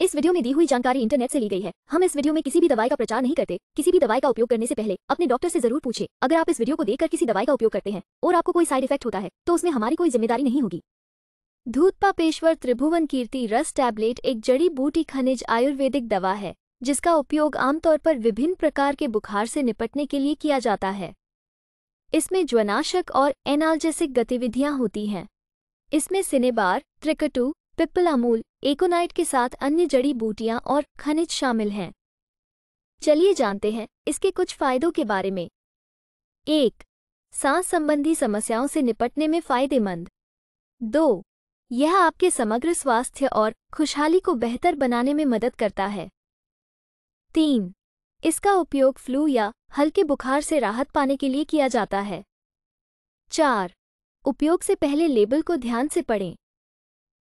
इस वीडियो में दी हुई जानकारी इंटरनेट से ली गई है हम इस वीडियो में किसी भी दवाई का प्रचार नहीं करते किसी भी दवाई का उपयोग करने से पहले अपने डॉक्टर से जरूर पूछे अगर आप इस वीडियो को देखकर किसी दवाई का उपयोग करते हैं और आपको कोई साइड इफेक्ट होता है तो उसमें हमारी कोई जिम्मेदारी नहीं होगी धूतपापेश्वर त्रिभुवन कीर्ति रस टैबलेट एक जड़ी बूटी खनिज आयुर्वेदिक दवा है जिसका उपयोग आमतौर पर विभिन्न प्रकार के बुखार से निपटने के लिए किया जाता है इसमें ज्वनाशक और एनाल्जेसिक गतिविधियां होती हैं इसमें सिनेबार त्रिकटू पिप्पल अमूल एकोनाइट के साथ अन्य जड़ी बूटियां और खनिज शामिल हैं चलिए जानते हैं इसके कुछ फायदों के बारे में एक सांस संबंधी समस्याओं से निपटने में फायदेमंद दो यह आपके समग्र स्वास्थ्य और खुशहाली को बेहतर बनाने में मदद करता है तीन इसका उपयोग फ्लू या हल्के बुखार से राहत पाने के लिए किया जाता है चार उपयोग से पहले लेबल को ध्यान से पढ़ें